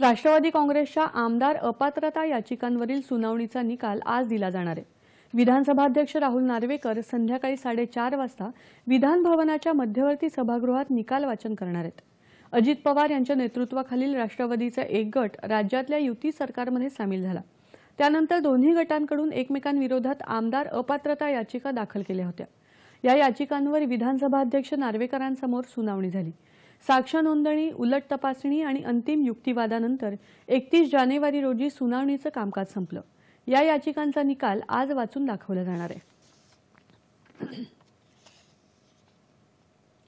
राष्ट्रवादी काँग्रेसच्या आमदार अपात्रता याचिकांवरील सुनावणीचा निकाल आज दिला जाणार आहे विधानसभाध्यक्ष राहुल नार्वेकर संध्याकाळी साडेचार वाजता विधानभवनाच्या मध्यवर्ती सभागृहात निकाल वाचन करणार आहेत अजित पवार यांच्या नेतृत्वाखालील राष्ट्रवादीचा एक गट राज्यातल्या युती सरकारमध्ये सामील झाला त्यानंतर दोन्ही गटांकडून एकमेकांविरोधात आमदार अपात्रता याचिका दाखल केल्या होत्या या याचिकांवर विधानसभाध्यक्ष नार्वेकरांसमोर सुनावणी झाली साक्ष नोंदणी उलट तपासणी आणि अंतिम युक्तिवादानंतर एकतीस जानेवारी रोजी सुनावणीचं कामकाज संपलं या याचिकांचा निकाल आज वाचून दाखवला जाणार आहे